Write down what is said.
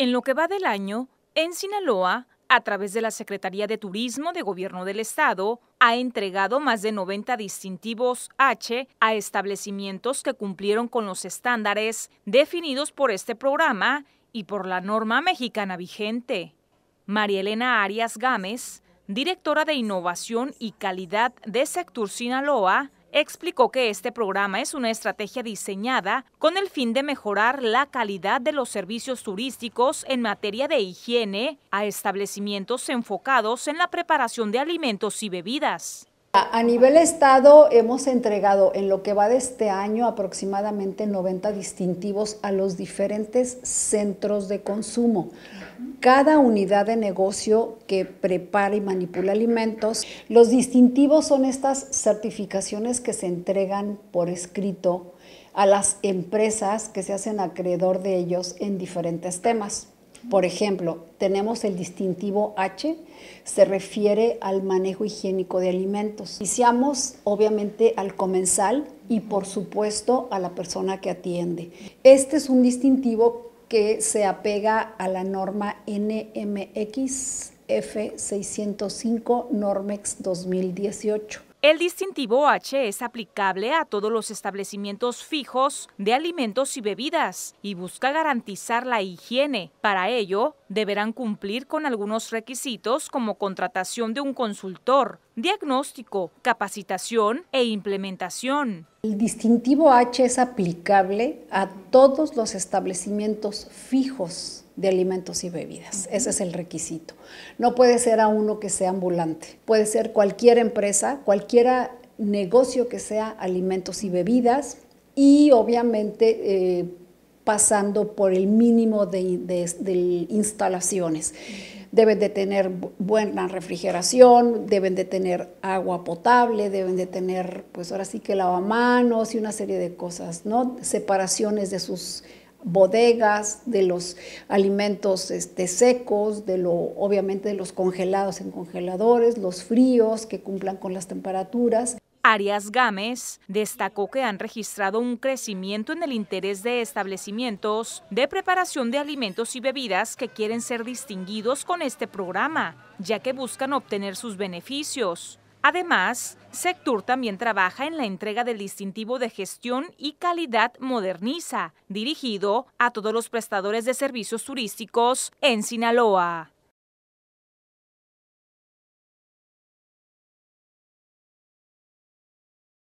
En lo que va del año, en Sinaloa, a través de la Secretaría de Turismo de Gobierno del Estado, ha entregado más de 90 distintivos H a establecimientos que cumplieron con los estándares definidos por este programa y por la norma mexicana vigente. María Elena Arias Gámez, directora de Innovación y Calidad de Sector Sinaloa, explicó que este programa es una estrategia diseñada con el fin de mejorar la calidad de los servicios turísticos en materia de higiene a establecimientos enfocados en la preparación de alimentos y bebidas. A nivel Estado hemos entregado en lo que va de este año aproximadamente 90 distintivos a los diferentes centros de consumo. Cada unidad de negocio que prepara y manipula alimentos, los distintivos son estas certificaciones que se entregan por escrito a las empresas que se hacen acreedor de ellos en diferentes temas. Por ejemplo, tenemos el distintivo H, se refiere al manejo higiénico de alimentos. Iniciamos obviamente al comensal y por supuesto a la persona que atiende. Este es un distintivo que se apega a la norma NMX F605 Normex 2018. El distintivo H es aplicable a todos los establecimientos fijos de alimentos y bebidas y busca garantizar la higiene. Para ello, deberán cumplir con algunos requisitos como contratación de un consultor, diagnóstico, capacitación e implementación. El distintivo H es aplicable a todos los establecimientos fijos de alimentos y bebidas. Ese es el requisito. No puede ser a uno que sea ambulante. Puede ser cualquier empresa, cualquier negocio que sea alimentos y bebidas y obviamente eh, pasando por el mínimo de, instalaciones. Deben de tener buena refrigeración, deben de tener agua potable, deben de tener, pues ahora sí que lavamanos y una serie de cosas, ¿no? Separaciones de sus bodegas, de los alimentos este, secos, de lo, obviamente de los congelados en congeladores, los fríos que cumplan con las temperaturas. Arias Gámez destacó que han registrado un crecimiento en el interés de establecimientos de preparación de alimentos y bebidas que quieren ser distinguidos con este programa, ya que buscan obtener sus beneficios. Además, Sectur también trabaja en la entrega del distintivo de gestión y calidad moderniza, dirigido a todos los prestadores de servicios turísticos en Sinaloa.